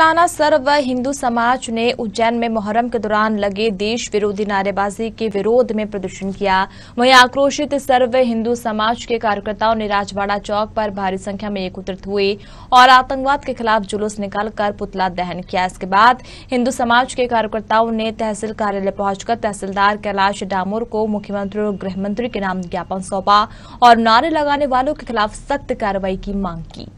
ताना सर्व हिंदू समाज ने उज्जैन में मुहर्रम के दौरान लगे देश विरोधी नारेबाजी के विरोध में प्रदर्शन किया वहीं आक्रोशित सर्व हिंदू समाज के कार्यकर्ताओं ने राजवाड़ा चौक पर भारी संख्या में एकत्रित हुए और आतंकवाद के खिलाफ जुलूस निकालकर पुतला दहन किया इसके बाद हिंदू समाज के कार्यकर्ताओं ने तहसील कार्यालय पहुंचकर तहसीलदार कैलाश डामोर को मुख्यमंत्री और गृहमंत्री के नाम ज्ञापन सौंपा और नारे लगाने वालों के खिलाफ सख्त कार्रवाई की मांग की